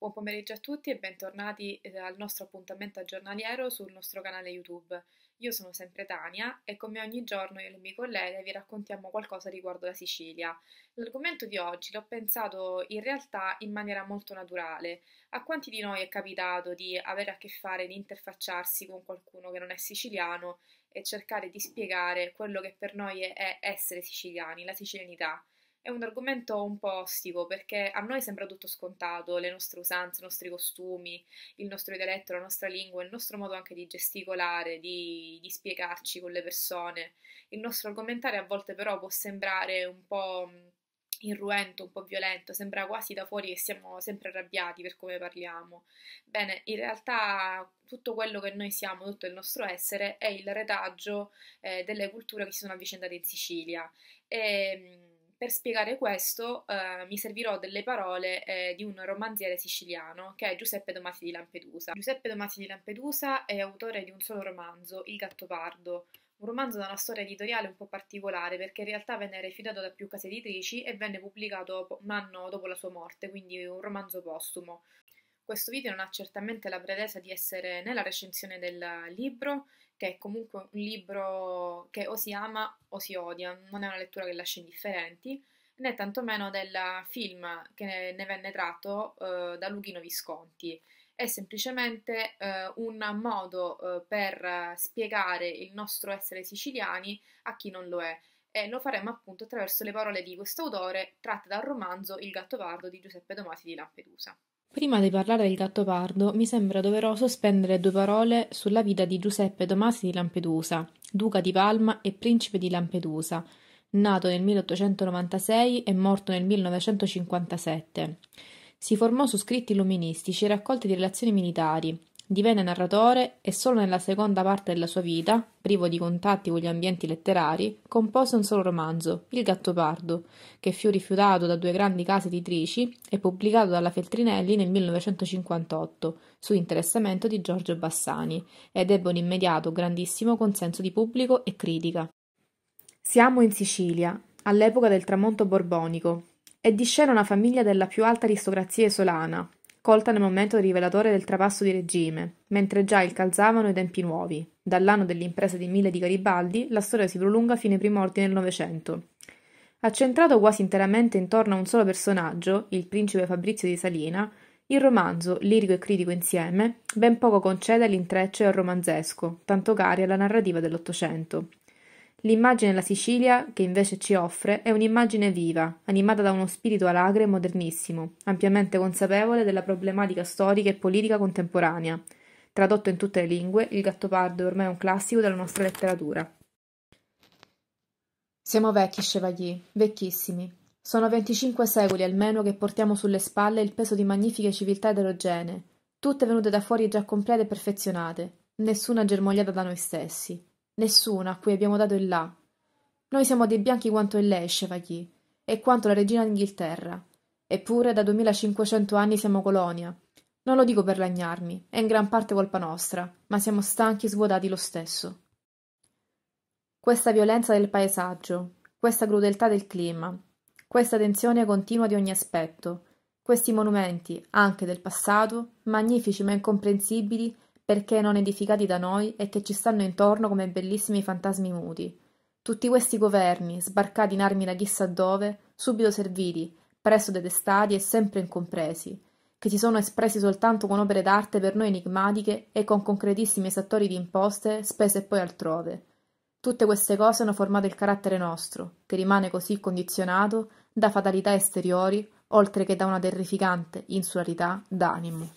Buon pomeriggio a tutti e bentornati eh, al nostro appuntamento giornaliero sul nostro canale YouTube. Io sono sempre Tania e come ogni giorno io e le mie colleghe vi raccontiamo qualcosa riguardo la Sicilia. L'argomento di oggi l'ho pensato in realtà in maniera molto naturale. A quanti di noi è capitato di avere a che fare, di interfacciarsi con qualcuno che non è siciliano e cercare di spiegare quello che per noi è essere siciliani, la sicilianità? è un argomento un po' ostico perché a noi sembra tutto scontato, le nostre usanze, i nostri costumi, il nostro dialetto, la nostra lingua, il nostro modo anche di gesticolare, di, di spiegarci con le persone. Il nostro argomentare a volte però può sembrare un po' mm, irruento, un po' violento, sembra quasi da fuori che siamo sempre arrabbiati per come parliamo. Bene, in realtà tutto quello che noi siamo, tutto il nostro essere, è il retaggio eh, delle culture che si sono avvicendate in Sicilia. E, ehm, per spiegare questo eh, mi servirò delle parole eh, di un romanziere siciliano che è Giuseppe Domati di Lampedusa. Giuseppe Domati di Lampedusa è autore di un solo romanzo, Il Gattopardo, un romanzo da una storia editoriale un po' particolare perché in realtà venne rifiutato da più case editrici e venne pubblicato un anno dopo la sua morte, quindi un romanzo postumo. Questo video non ha certamente la pretesa di essere né la recensione del libro, che è comunque un libro che o si ama o si odia, non è una lettura che lascia indifferenti, né tantomeno del film che ne venne tratto eh, da Luchino Visconti. È semplicemente eh, un modo eh, per spiegare il nostro essere siciliani a chi non lo è e lo faremo appunto attraverso le parole di questo autore tratte dal romanzo Il gatto pardo di Giuseppe Domasi di Lampedusa. Prima di parlare del gatto pardo, mi sembra doveroso spendere due parole sulla vita di Giuseppe Tomasi di Lampedusa, duca di Palma e principe di Lampedusa, nato nel 1896 e morto nel 1957. Si formò su scritti illuministici e raccolte di relazioni militari, Divenne narratore e solo nella seconda parte della sua vita, privo di contatti con gli ambienti letterari, compose un solo romanzo, Il Gattopardo, che fu rifiutato da due grandi case editrici e pubblicato dalla Feltrinelli nel 1958, su interessamento di Giorgio Bassani, ed ebbe un immediato grandissimo consenso di pubblico e critica. Siamo in Sicilia, all'epoca del tramonto borbonico, e di scena una famiglia della più alta aristocrazia isolana, accolta nel momento rivelatore del trapasso di regime, mentre già il calzavano i tempi nuovi. Dall'anno dell'impresa di Mille di Garibaldi, la storia si prolunga fino ai primordi del Novecento. Accentrato quasi interamente intorno a un solo personaggio, il principe Fabrizio di Salina, il romanzo, lirico e critico insieme, ben poco concede all'intreccio e al romanzesco, tanto cari alla narrativa dell'Ottocento. L'immagine della Sicilia che invece ci offre è un'immagine viva, animata da uno spirito alacre e modernissimo, ampiamente consapevole della problematica storica e politica contemporanea. Tradotto in tutte le lingue, Il Gattopardo è ormai un classico della nostra letteratura. Siamo vecchi, Chevalier, vecchissimi. Sono venticinque secoli almeno che portiamo sulle spalle il peso di magnifiche civiltà eterogenee, tutte venute da fuori già complete e perfezionate, nessuna germogliata da noi stessi. Nessuno a cui abbiamo dato il là. Noi siamo dei bianchi quanto il lei, Chevalier, e quanto la regina d'Inghilterra. Eppure da 2500 anni siamo colonia. Non lo dico per lagnarmi, è in gran parte colpa nostra, ma siamo stanchi e svuotati lo stesso. Questa violenza del paesaggio, questa crudeltà del clima, questa tensione continua di ogni aspetto, questi monumenti, anche del passato, magnifici ma incomprensibili, perché non edificati da noi e che ci stanno intorno come bellissimi fantasmi muti. Tutti questi governi, sbarcati in armi da chissà dove, subito serviti, presto detestati e sempre incompresi, che si sono espressi soltanto con opere d'arte per noi enigmatiche e con concretissimi esattori di imposte spese poi altrove. Tutte queste cose hanno formato il carattere nostro, che rimane così condizionato da fatalità esteriori, oltre che da una terrificante insularità d'animo.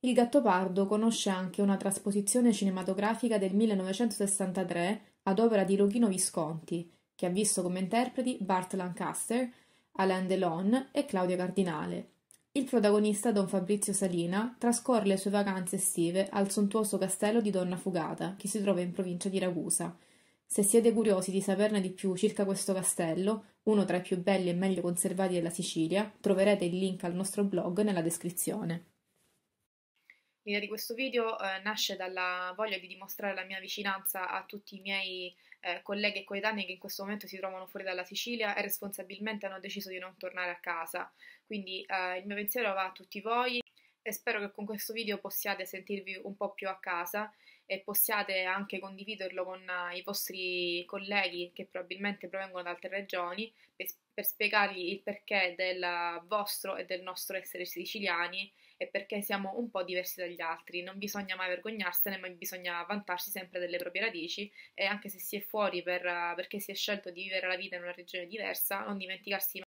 Il Gattopardo conosce anche una trasposizione cinematografica del 1963 ad opera di Luchino Visconti, che ha visto come interpreti Bart Lancaster, Alain Delon e Claudia Cardinale. Il protagonista Don Fabrizio Salina trascorre le sue vacanze estive al sontuoso castello di Donna Fugata, che si trova in provincia di Ragusa. Se siete curiosi di saperne di più circa questo castello, uno tra i più belli e meglio conservati della Sicilia, troverete il link al nostro blog nella descrizione. L'idea di questo video eh, nasce dalla voglia di dimostrare la mia vicinanza a tutti i miei eh, colleghi e coetanei che in questo momento si trovano fuori dalla Sicilia e responsabilmente hanno deciso di non tornare a casa. Quindi eh, il mio pensiero va a tutti voi e spero che con questo video possiate sentirvi un po' più a casa e possiate anche condividerlo con eh, i vostri colleghi che probabilmente provengono da altre regioni per, per spiegargli il perché del vostro e del nostro essere siciliani e perché siamo un po' diversi dagli altri. Non bisogna mai vergognarsene, ma bisogna vantarsi sempre delle proprie radici e anche se si è fuori per, perché si è scelto di vivere la vita in una regione diversa, non dimenticarsi mai.